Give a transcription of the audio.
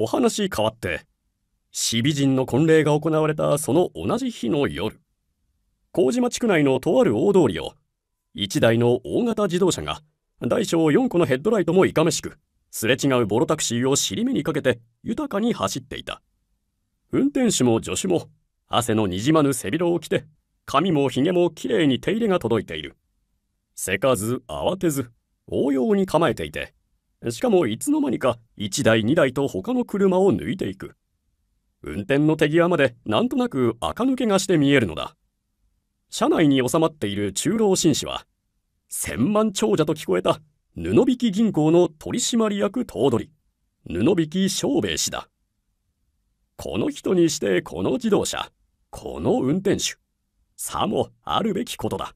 お話変わって、守備人の婚礼が行われたその同じ日の夜、麹島地区内のとある大通りを、1台の大型自動車が、大小4個のヘッドライトもいかめしく、すれ違うボロタクシーを尻目にかけて豊かに走っていた。運転手も助手も汗のにじまぬ背広を着て、髪もひげもきれいに手入れが届いている。せかず慌てず、応用に構えていて、しかもいつの間にか1台2台と他の車を抜いていく。運転の手際までなんとなく垢抜けがして見えるのだ。車内に収まっている中老紳士は、千万長者と聞こえた布引銀行の取締役頭取、布引正兵衛氏だ。この人にしてこの自動車、この運転手、さもあるべきことだ。